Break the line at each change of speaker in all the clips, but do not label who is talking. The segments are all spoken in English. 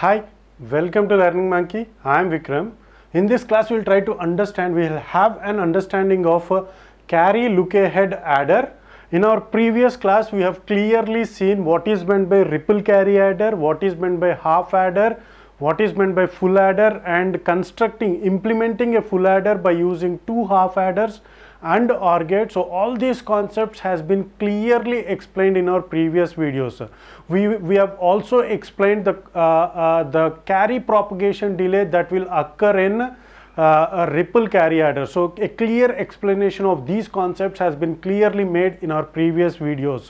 Hi, welcome to Learning Monkey. I am Vikram. In this class, we will try to understand, we will have an understanding of carry look ahead adder. In our previous class, we have clearly seen what is meant by ripple carry adder, what is meant by half adder, what is meant by full adder and constructing, implementing a full adder by using two half adders and OR gate. So all these concepts has been clearly explained in our previous videos. We, we have also explained the, uh, uh, the carry propagation delay that will occur in uh, a ripple carry adder. So a clear explanation of these concepts has been clearly made in our previous videos.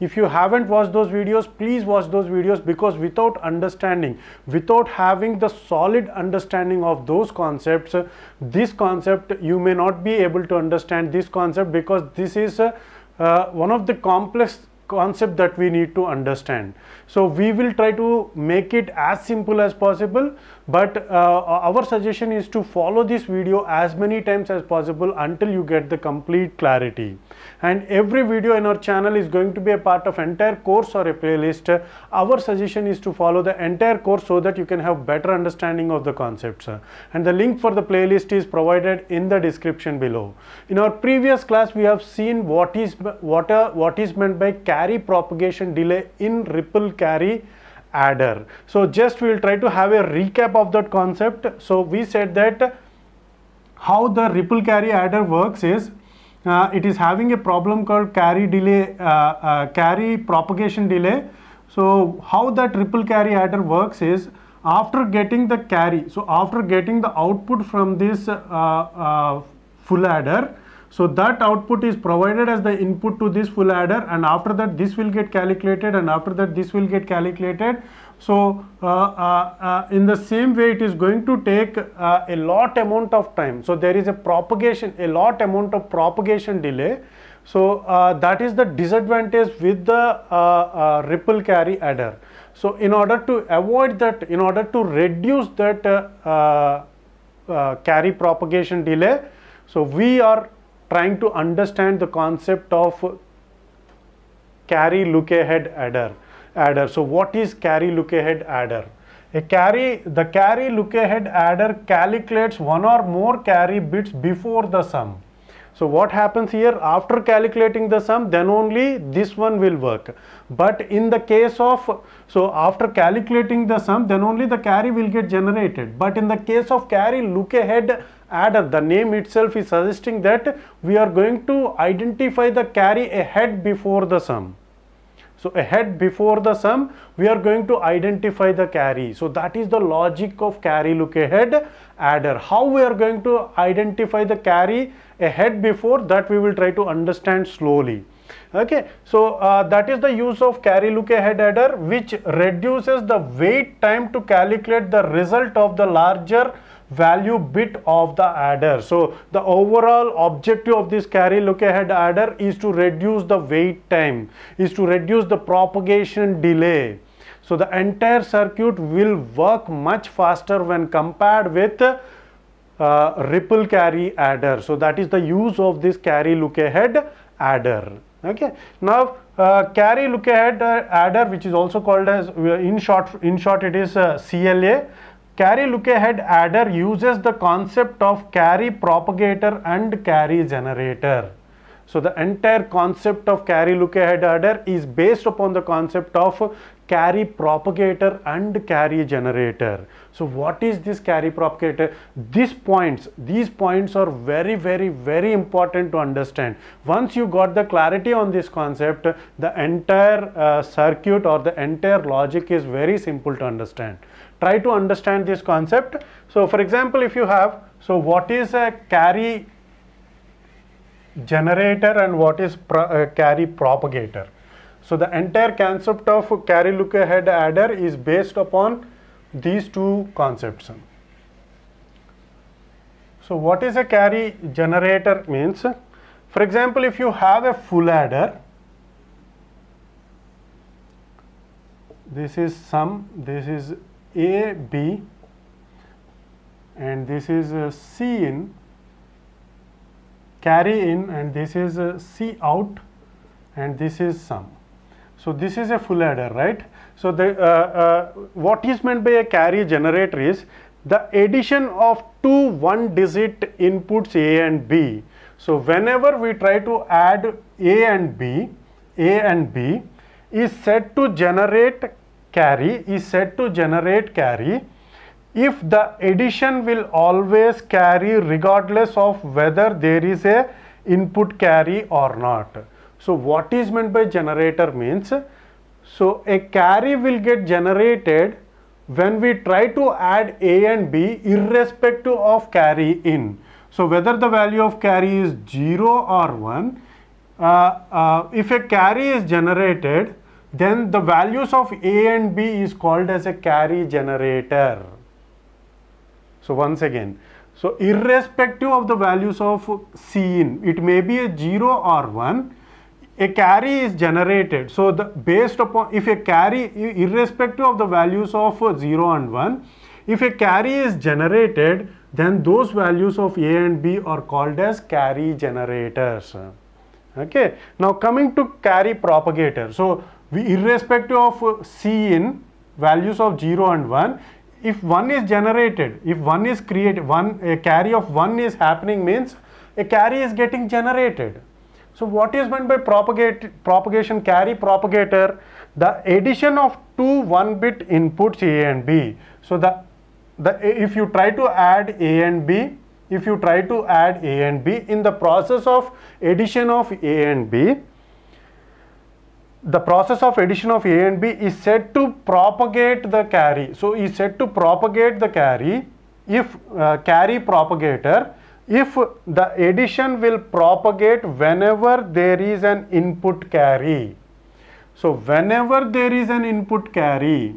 If you haven't watched those videos, please watch those videos because without understanding, without having the solid understanding of those concepts, uh, this concept you may not be able to understand this concept because this is uh, uh, one of the complex concept that we need to understand. So we will try to make it as simple as possible but uh, our suggestion is to follow this video as many times as possible until you get the complete clarity. And every video in our channel is going to be a part of entire course or a playlist. Our suggestion is to follow the entire course so that you can have better understanding of the concepts. And the link for the playlist is provided in the description below. In our previous class, we have seen what is, what, what is meant by carry propagation delay in ripple carry adder. So just we will try to have a recap of that concept. So we said that how the ripple carry adder works is uh, it is having a problem called carry delay, uh, uh, carry propagation delay. So how that ripple carry adder works is after getting the carry, so after getting the output from this uh, uh, full adder, so that output is provided as the input to this full adder and after that this will get calculated and after that this will get calculated. So uh, uh, uh, in the same way it is going to take uh, a lot amount of time. So there is a propagation, a lot amount of propagation delay. So uh, that is the disadvantage with the uh, ripple carry adder. So in order to avoid that, in order to reduce that carry propagation delay, so we are trying to understand the concept of carry look ahead adder adder so what is carry look ahead adder a carry the carry look ahead adder calculates one or more carry bits before the sum so what happens here after calculating the sum then only this one will work. But in the case of so after calculating the sum then only the carry will get generated. But in the case of carry look ahead adder the name itself is suggesting that we are going to identify the carry ahead before the sum. So ahead before the sum, we are going to identify the carry. So that is the logic of carry look ahead adder. How we are going to identify the carry ahead before that we will try to understand slowly. Okay, so uh, that is the use of carry look ahead adder which reduces the wait time to calculate the result of the larger value bit of the adder. So the overall objective of this carry look ahead adder is to reduce the wait time, is to reduce the propagation delay. So the entire circuit will work much faster when compared with uh, ripple carry adder. So that is the use of this carry look ahead adder. Okay. Now uh, carry look ahead uh, adder which is also called as uh, in short in short it is uh, CLA Carry look ahead adder uses the concept of carry propagator and carry generator. So the entire concept of carry look ahead adder is based upon the concept of carry propagator and carry generator. So what is this carry propagator? These points, these points are very, very, very important to understand. Once you got the clarity on this concept, the entire uh, circuit or the entire logic is very simple to understand. Try to understand this concept. So for example, if you have, so what is a carry generator and what is pro uh, carry propagator? So the entire concept of carry look ahead adder is based upon these two concepts. So what is a carry generator means? For example, if you have a full adder, this is sum, this is A, B, and this is uh, C in, carry in, and this is uh, C out, and this is sum. So this is a full adder, right? So the, uh, uh, what is meant by a carry generator is the addition of two one-digit inputs A and B. So whenever we try to add A and B, A and B is said to generate carry, is said to generate carry if the addition will always carry regardless of whether there is a input carry or not. So what is meant by generator means, so a carry will get generated when we try to add A and B irrespective of carry in. So whether the value of carry is 0 or 1, uh, uh, if a carry is generated, then the values of A and B is called as a carry generator. So once again, so irrespective of the values of C in, it may be a 0 or 1, a carry is generated. So the based upon if a carry irrespective of the values of uh, 0 and 1, if a carry is generated, then those values of A and B are called as carry generators. Okay. Now coming to carry propagator. So we irrespective of uh, C in values of 0 and 1, if 1 is generated, if 1 is created, one a carry of 1 is happening means a carry is getting generated so what is meant by propagate, propagation carry propagator? The addition of two one-bit inputs A and B. So the, the if you try to add A and B, if you try to add A and B in the process of addition of A and B, the process of addition of A and B is said to propagate the carry. So is said to propagate the carry if uh, carry propagator if the addition will propagate whenever there is an input carry. So, whenever there is an input carry,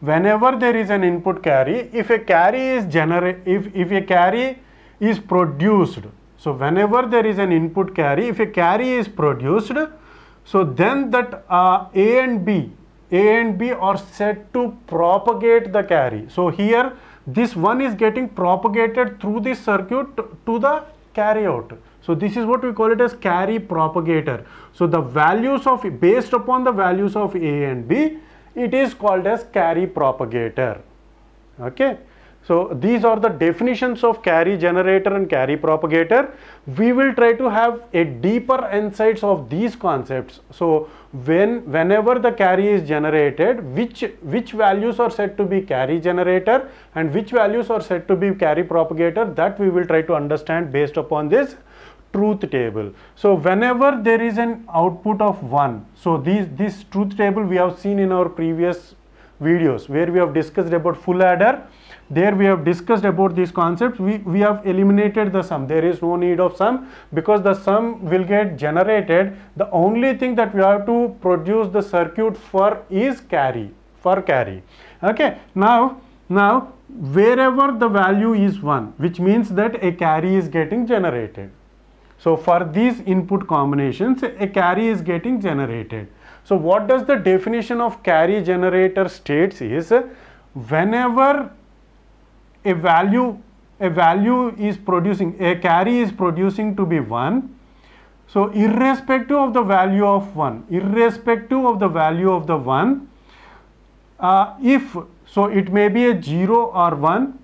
whenever there is an input carry, if a carry is generated, if, if a carry is produced, so whenever there is an input carry, if a carry is produced, so then that uh, A and B, A and B are said to propagate the carry. So here this one is getting propagated through this circuit to the carry out. So this is what we call it as carry propagator. So the values of based upon the values of A and B, it is called as carry propagator. Okay. So these are the definitions of carry generator and carry propagator. We will try to have a deeper insights of these concepts. So when whenever the carry is generated, which which values are said to be carry generator and which values are said to be carry propagator that we will try to understand based upon this truth table. So whenever there is an output of 1, so these, this truth table we have seen in our previous videos where we have discussed about full adder there we have discussed about these concepts we we have eliminated the sum there is no need of sum because the sum will get generated the only thing that we have to produce the circuit for is carry for carry okay now now wherever the value is 1 which means that a carry is getting generated so for these input combinations a carry is getting generated so what does the definition of carry generator states is whenever a value a value is producing a carry is producing to be 1 so irrespective of the value of 1 irrespective of the value of the 1 uh, if so it may be a 0 or 1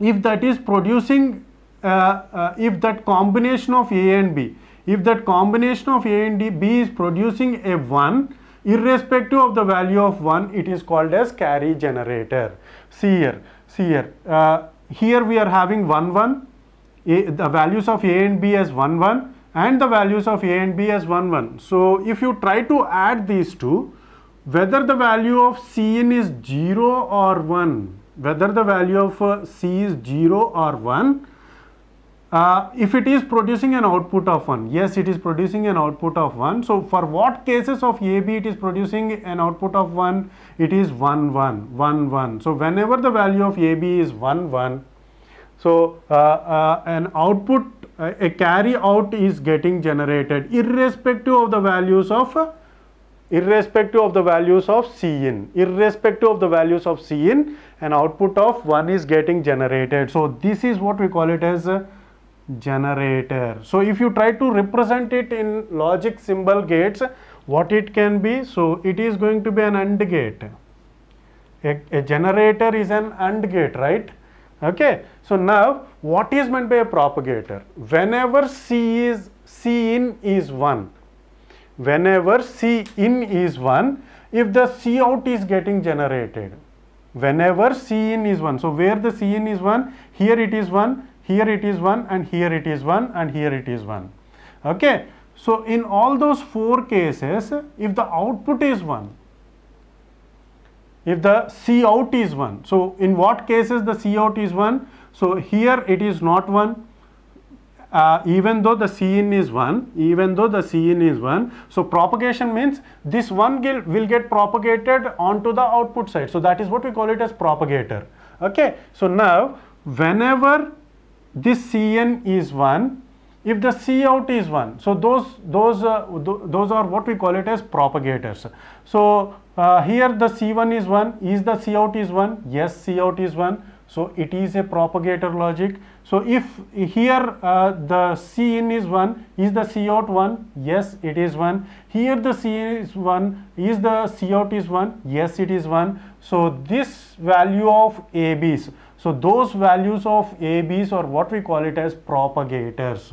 if that is producing uh, uh, if that combination of a and b if that combination of a and B is producing a 1 irrespective of the value of 1 it is called as carry generator see here see here. Uh, here we are having 1, 1. A, the values of A and B as 1, 1 and the values of A and B as 1, 1. So, if you try to add these two, whether the value of C in is 0 or 1, whether the value of uh, C is 0 or 1, uh, if it is producing an output of 1 yes it is producing an output of 1 so for what cases of AB it is producing an output of 1 it is 1 1 1 1 so whenever the value of AB is 1 1 so uh, uh, an output uh, a carry out is getting generated irrespective of the values of uh, irrespective of the values of Cin, irrespective of the values of Cin, an output of 1 is getting generated. So, this is what we call it as uh, generator. So if you try to represent it in logic symbol gates, what it can be? So it is going to be an AND gate. A, a generator is an AND gate, right? Okay. So now what is meant by a propagator? Whenever C is C in is 1, whenever C in is 1, if the C out is getting generated, whenever C in is 1, so where the C in is 1, here it is 1, here it is 1 and here it is 1 and here it is 1. Okay. So, in all those 4 cases, if the output is 1, if the C out is 1, so in what cases the C out is 1? So, here it is not 1, uh, even though the C in is 1, even though the C in is 1. So, propagation means this 1 will get propagated onto the output side. So, that is what we call it as propagator. Okay. So, now whenever this Cn is 1 if the Cout is 1. So, those, those, uh, those are what we call it as propagators. So, uh, here the C1 is 1, is the Cout is 1? Yes, Cout is 1. So, it is a propagator logic. So, if here uh, the C in is 1, is the Cout 1? Yes, it is 1. Here the C is 1, is the Cout is 1? Yes, it is 1. So, this value of ABs. So those values of ABs or what we call it as propagators.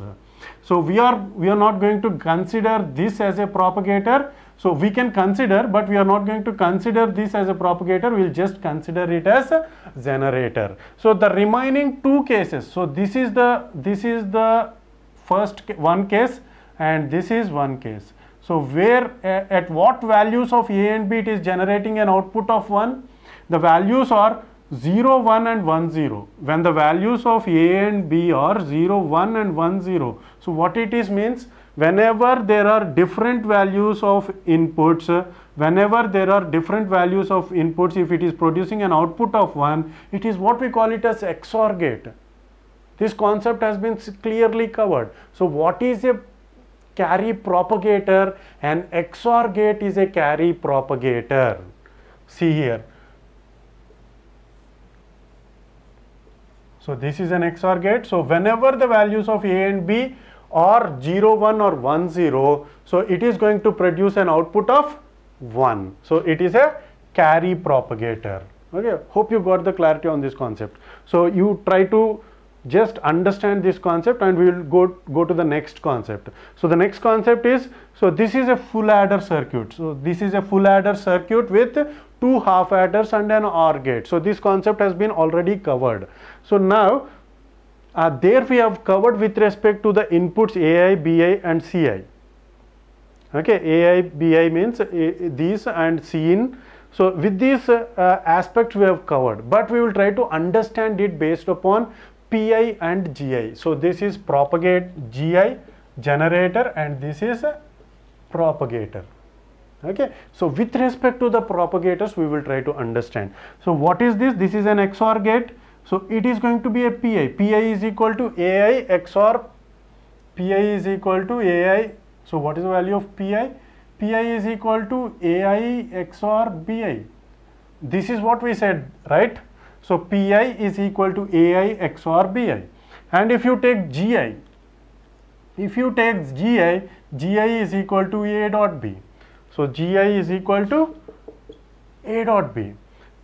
So we are, we are not going to consider this as a propagator. So we can consider, but we are not going to consider this as a propagator. We'll just consider it as a generator. So the remaining two cases. So this is the, this is the first one case and this is one case. So where at what values of A and B it is generating an output of 1? The values are 0, 1 and 1, 0. When the values of A and B are 0, 1 and 1, 0. So what it is means whenever there are different values of inputs, uh, whenever there are different values of inputs, if it is producing an output of 1, it is what we call it as XOR gate. This concept has been clearly covered. So what is a carry propagator? An XOR gate is a carry propagator. See here So this is an XOR gate. So whenever the values of A and B are 0, 1 or 1, 0, so it is going to produce an output of 1. So it is a carry propagator. Okay, hope you got the clarity on this concept. So you try to just understand this concept and we will go go to the next concept so the next concept is so this is a full adder circuit so this is a full adder circuit with two half adders and an or gate so this concept has been already covered so now uh, there we have covered with respect to the inputs ai bi and ci okay ai bi means a, uh, these and in. so with these uh, aspects we have covered, but we will try to understand it based upon PI and GI. So this is propagate GI generator and this is propagator. Okay. So with respect to the propagators, we will try to understand. So what is this? This is an XOR gate. So it is going to be a PI. PI is equal to AI XOR. PI is equal to AI. So what is the value of PI? PI is equal to AI XOR BI. This is what we said, right? So, Pi is equal to Ai XOR Bi and if you take Gi, if you take Gi, Gi is equal to A dot B. So, Gi is equal to A dot B.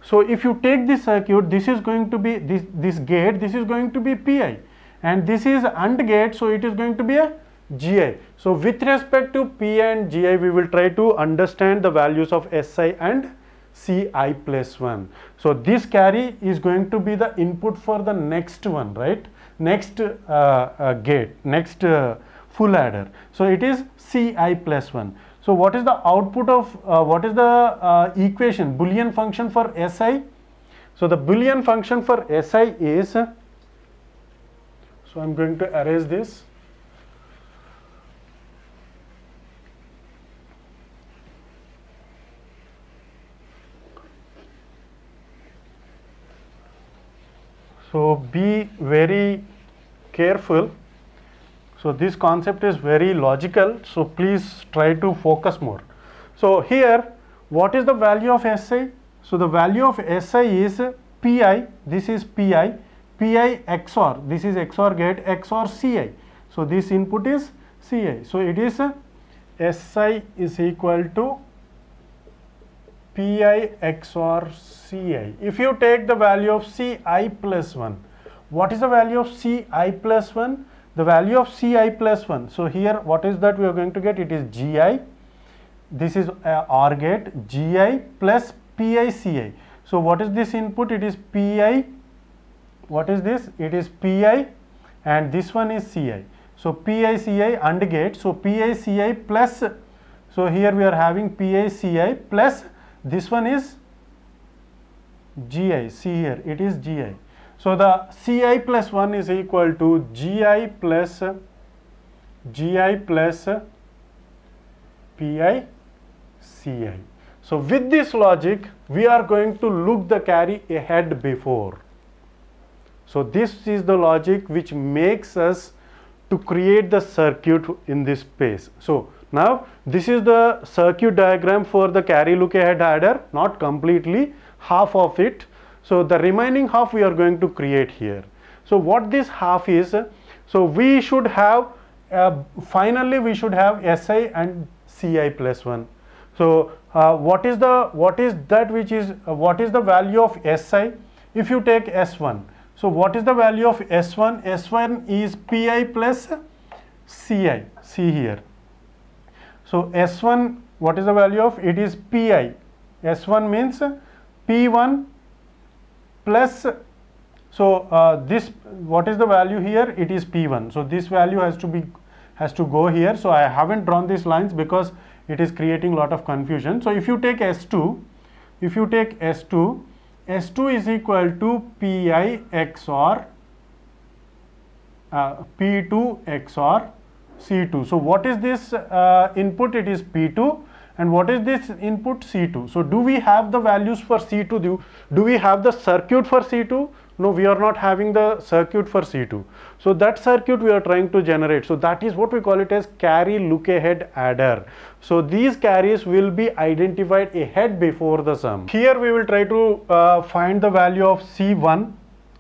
So, if you take this circuit, this is going to be this, this gate, this is going to be Pi and this is AND gate, so it is going to be a Gi. So, with respect to P and Gi, we will try to understand the values of Si and ci plus 1. So, this carry is going to be the input for the next one, right? Next uh, uh, gate, next uh, full adder. So, it is ci plus 1. So, what is the output of, uh, what is the uh, equation, Boolean function for si? So, the Boolean function for si is, so I am going to erase this. So be very careful. So this concept is very logical. So please try to focus more. So here, what is the value of SI? So the value of SI is PI. This is PI. PI XOR. This is XOR gate XOR CI. So this input is CI. So it is SI is equal to pi XOR ci. If you take the value of ci plus 1, what is the value of ci plus 1? The value of ci plus 1. So here what is that we are going to get? It is gi. This is uh, OR gate gi plus pi ci. So what is this input? It is pi. What is this? It is pi and this one is ci. So pi ci AND gate. So pi ci plus. So here we are having pi ci plus this one is GI, see here, it is GI. So the CI plus 1 is equal to GI plus GI plus PI CI. So with this logic, we are going to look the carry ahead before. So this is the logic which makes us to create the circuit in this space. So now, this is the circuit diagram for the carry look ahead adder, not completely, half of it. So, the remaining half we are going to create here. So, what this half is, so we should have, uh, finally we should have SI and CI plus 1. So, uh, what is the, what is that which is, uh, what is the value of SI? If you take S1, so what is the value of S1? S1 is PI plus CI, see here. So, S1 what is the value of it is Pi S1 means P1 plus so uh, this what is the value here it is P1 so this value has to be has to go here so I haven't drawn these lines because it is creating lot of confusion so if you take S2 if you take S2 S2 is equal to Pi XOR uh, P2 XOR C2. So what is this uh, input? It is P2 and what is this input C2? So do we have the values for C2? Do, do we have the circuit for C2? No, we are not having the circuit for C2. So that circuit we are trying to generate. So that is what we call it as carry look ahead adder. So these carries will be identified ahead before the sum. Here we will try to uh, find the value of C1.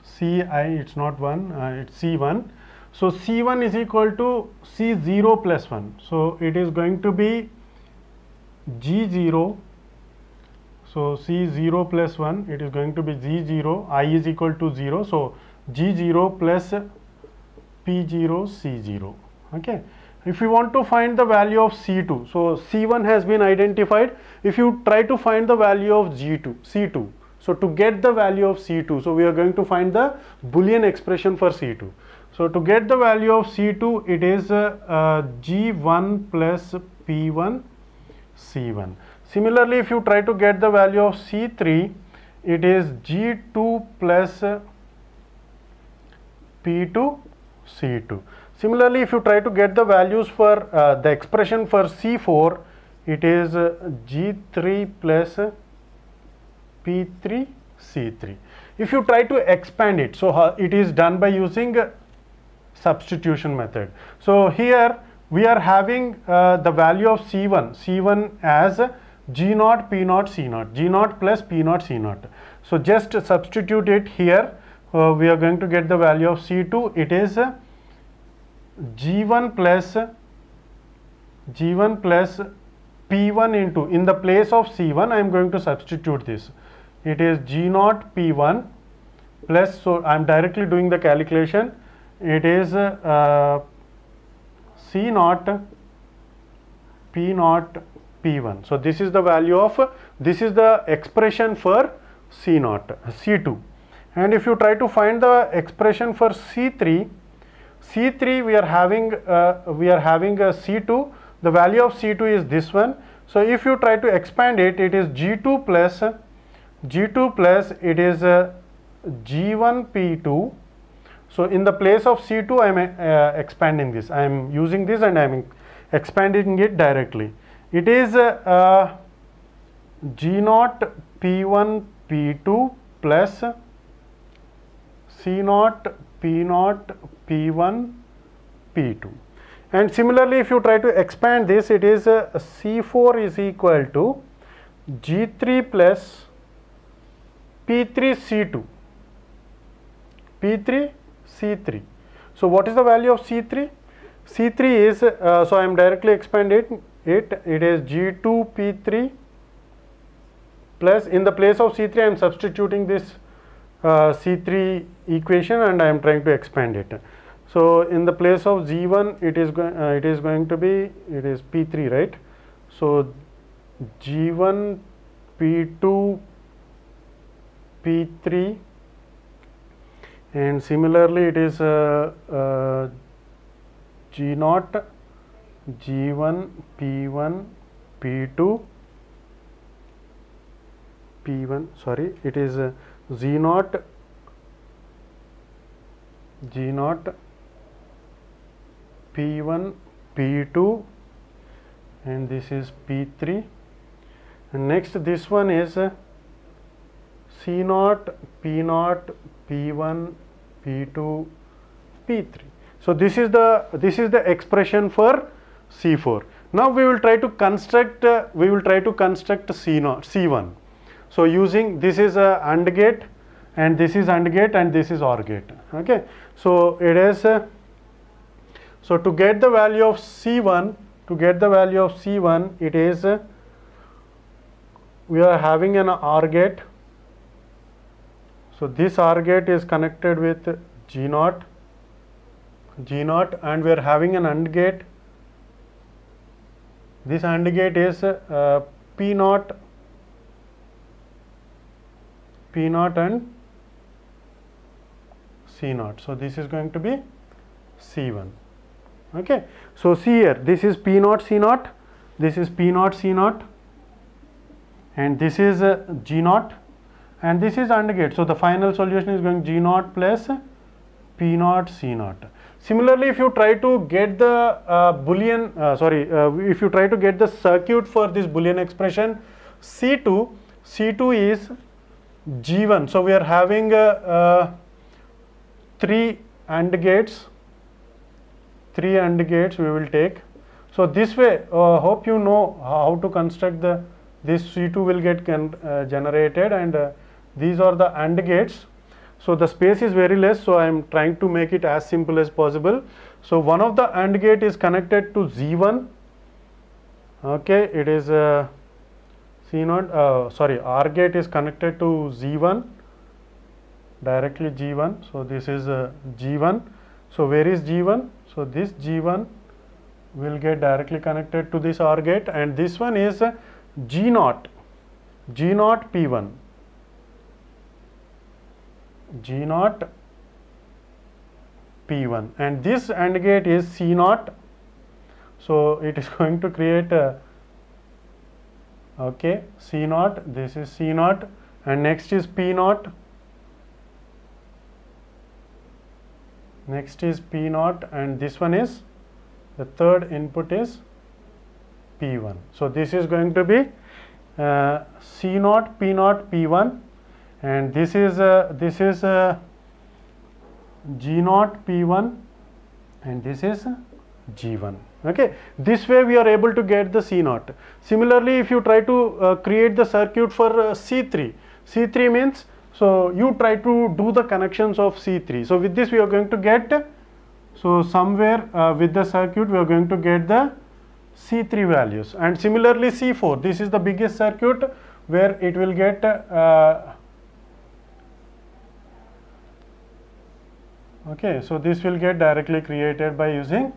C, I, it's not 1, uh, it's C1 so, C1 is equal to C0 plus 1. So, it is going to be G0. So, C0 plus 1, it is going to be G0, I is equal to 0. So, G0 plus P0 C0. Okay. If you want to find the value of C2, so C1 has been identified. If you try to find the value of G2, C2, so to get the value of C2, so we are going to find the Boolean expression for C2. So to get the value of C2, it is uh, uh, G1 plus P1 C1. Similarly, if you try to get the value of C3, it is G2 plus P2 C2. Similarly, if you try to get the values for uh, the expression for C4, it is uh, G3 plus P3 C3. If you try to expand it, so uh, it is done by using substitution method. So here we are having uh, the value of C1, C1 as G naught, P naught, C naught, G naught plus P naught, C naught. So just substitute it here, uh, we are going to get the value of C2, it is G1 plus G1 plus P1 into, in the place of C1 I am going to substitute this. It is G naught P1 plus, so I am directly doing the calculation it is uh, C naught P naught P1. So, this is the value of this is the expression for C naught C2 and if you try to find the expression for C3 C3 we are having uh, we are having a uh, C2 the value of C2 is this one. So, if you try to expand it it is G2 plus G2 plus it is uh, G1 P2 so in the place of C2, I am uh, expanding this. I am using this and I am expanding it directly. It is uh, G0 P1 P2 plus C0 P0 P1 P2. And similarly, if you try to expand this, it is uh, C4 is equal to G3 plus P3 C2. P3 C3. So what is the value of C3? C3 is, uh, so I am directly expanding it, it is G2P3 plus in the place of C3 I am substituting this uh, C3 equation and I am trying to expand it. So in the place of G1 it is, going, uh, it is going to be, it is P3 right. So G1, P2, P3 and similarly it is uh, uh, G naught G1 P1 P2 P1 sorry it is Z uh, naught G naught P1 P2 and this is P3 and next this one is C naught, P naught, P1, P2, P3. So this is the this is the expression for C4. Now we will try to construct uh, we will try to construct C naught C1. So using this is a AND gate and this is AND gate and this is OR gate. Okay. So it is uh, so to get the value of C1 to get the value of C1 it is uh, we are having an OR gate so, this R gate is connected with G naught, G naught and we are having an AND gate. This AND gate is uh, P naught, P naught and C naught. So, this is going to be C1. Okay. So, see here this is P naught C naught, this is P naught C naught and this is uh, G naught and this is AND gate. So, the final solution is going G naught plus P naught C naught. Similarly, if you try to get the uh, boolean, uh, sorry, uh, if you try to get the circuit for this boolean expression C2, C2 is G1. So, we are having uh, uh, 3 AND gates, 3 AND gates we will take. So, this way, uh, hope you know how to construct the this C2 will get uh, generated and uh, these are the AND gates. So the space is very less, so I am trying to make it as simple as possible. So one of the AND gate is connected to Z1, okay, it is uh, C0, uh, sorry, R gate is connected to Z1, directly G1, so this is uh, G1. So where is G1? So this G1 will get directly connected to this R gate and this one is G0, G0 P1. G naught P1 and this AND gate is C naught. So, it is going to create a, okay C naught this is C naught and next is P naught next is P naught and this one is the third input is P1. So, this is going to be uh, C naught P naught P1 and this is uh, this is uh, g naught p1 and this is g1 okay this way we are able to get the c naught similarly if you try to uh, create the circuit for c3 uh, c3 means so you try to do the connections of c3 so with this we are going to get so somewhere uh, with the circuit we are going to get the c3 values and similarly c4 this is the biggest circuit where it will get uh, okay so this will get directly created by using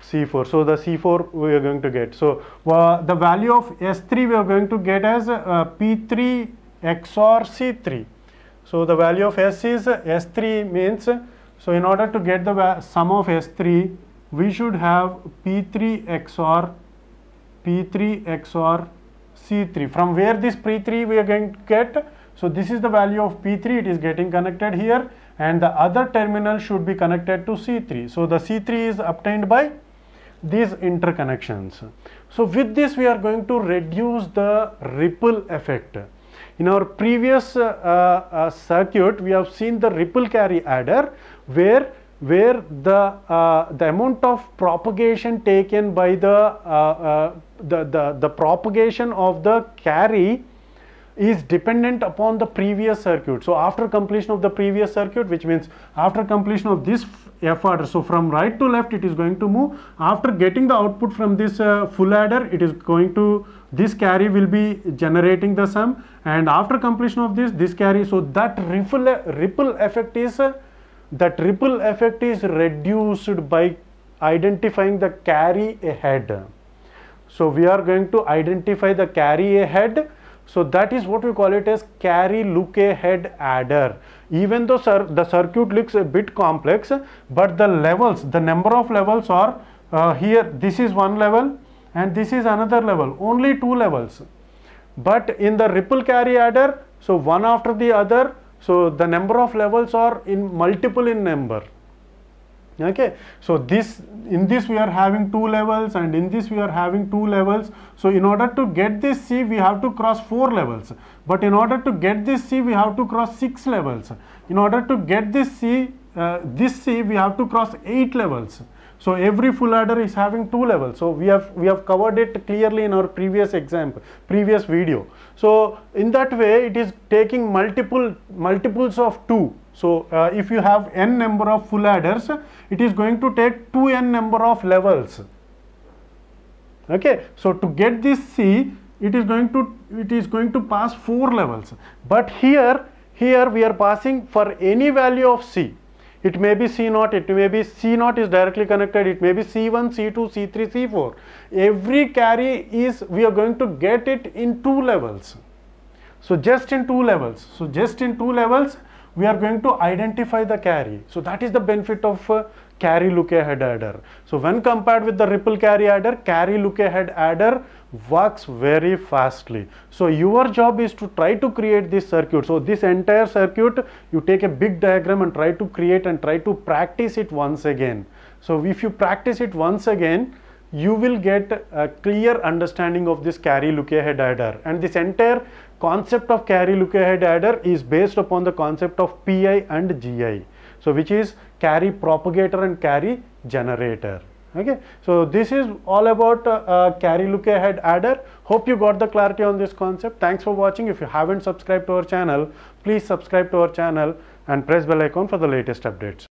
C4 so the C4 we are going to get so uh, the value of S3 we are going to get as uh, P3 XOR C3 so the value of S is uh, S3 means so in order to get the sum of S3 we should have P3 XOR P3 XOR C3 from where this P3 we are going to get so this is the value of P3 it is getting connected here and the other terminal should be connected to C3. So, the C3 is obtained by these interconnections. So, with this we are going to reduce the ripple effect. In our previous uh, uh, circuit, we have seen the ripple carry adder where where the uh, the amount of propagation taken by the, uh, uh, the the the propagation of the carry is dependent upon the previous circuit. So after completion of the previous circuit, which means after completion of this F adder, so from right to left it is going to move. After getting the output from this uh, full adder, it is going to, this carry will be generating the sum and after completion of this, this carry, so that ripple, ripple effect is, uh, that ripple effect is reduced by identifying the carry ahead. So we are going to identify the carry ahead so that is what we call it as carry look ahead adder. Even though sir, the circuit looks a bit complex, but the levels, the number of levels are uh, here. This is one level and this is another level, only two levels. But in the ripple carry adder, so one after the other, so the number of levels are in multiple in number okay so this in this we are having two levels and in this we are having two levels so in order to get this c we have to cross four levels but in order to get this c we have to cross six levels in order to get this c uh, this c we have to cross eight levels so every full adder is having two levels. So we have we have covered it clearly in our previous example, previous video. So in that way, it is taking multiple multiples of two so, uh, if you have n number of full adders, it is going to take 2n number of levels. Okay. So, to get this C, it is going to it is going to pass 4 levels. But here, here we are passing for any value of C. It may be C 0 it may be C 0 is directly connected, it may be C1, C2, C3, C4. Every carry is, we are going to get it in two levels. So just in two levels. So just in two levels, we are going to identify the carry. So that is the benefit of uh, carry look ahead adder. So when compared with the ripple carry adder, carry look ahead adder works very fastly. So your job is to try to create this circuit. So this entire circuit, you take a big diagram and try to create and try to practice it once again. So if you practice it once again, you will get a clear understanding of this carry look ahead adder and this entire concept of carry look ahead adder is based upon the concept of PI and GI. So which is carry propagator and carry generator. Okay, so this is all about uh, uh, carry look ahead adder. Hope you got the clarity on this concept. Thanks for watching. If you haven't subscribed to our channel, please subscribe to our channel and press bell icon for the latest updates.